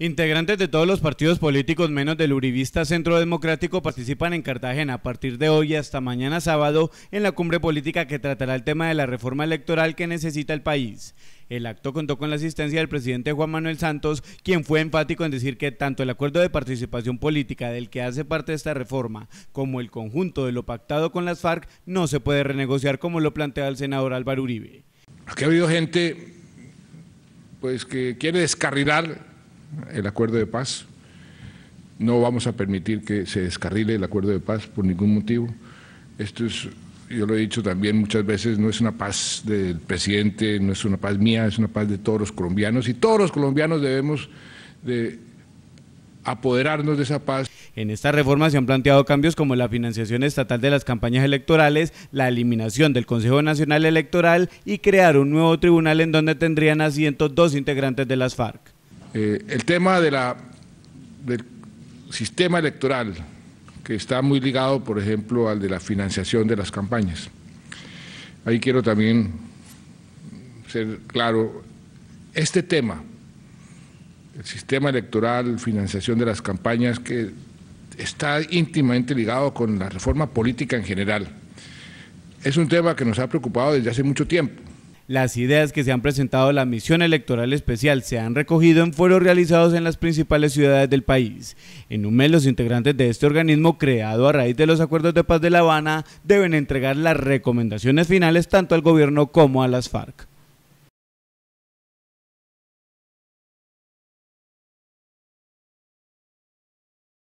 Integrantes de todos los partidos políticos menos del Uribista Centro Democrático participan en Cartagena a partir de hoy hasta mañana sábado en la cumbre política que tratará el tema de la reforma electoral que necesita el país. El acto contó con la asistencia del presidente Juan Manuel Santos, quien fue enfático en decir que tanto el acuerdo de participación política del que hace parte esta reforma como el conjunto de lo pactado con las FARC no se puede renegociar como lo plantea el senador Álvaro Uribe. Aquí ha habido gente pues que quiere descarrilar el acuerdo de paz. No vamos a permitir que se descarrile el acuerdo de paz por ningún motivo. Esto es, yo lo he dicho también muchas veces, no es una paz del presidente, no es una paz mía, es una paz de todos los colombianos y todos los colombianos debemos de apoderarnos de esa paz. En esta reforma se han planteado cambios como la financiación estatal de las campañas electorales, la eliminación del Consejo Nacional Electoral y crear un nuevo tribunal en donde tendrían asientos dos integrantes de las FARC. Eh, el tema de la, del sistema electoral, que está muy ligado, por ejemplo, al de la financiación de las campañas. Ahí quiero también ser claro, este tema, el sistema electoral, financiación de las campañas, que está íntimamente ligado con la reforma política en general, es un tema que nos ha preocupado desde hace mucho tiempo las ideas que se han presentado la misión electoral especial se han recogido en foros realizados en las principales ciudades del país. En un mes, los integrantes de este organismo, creado a raíz de los acuerdos de paz de La Habana, deben entregar las recomendaciones finales tanto al gobierno como a las FARC.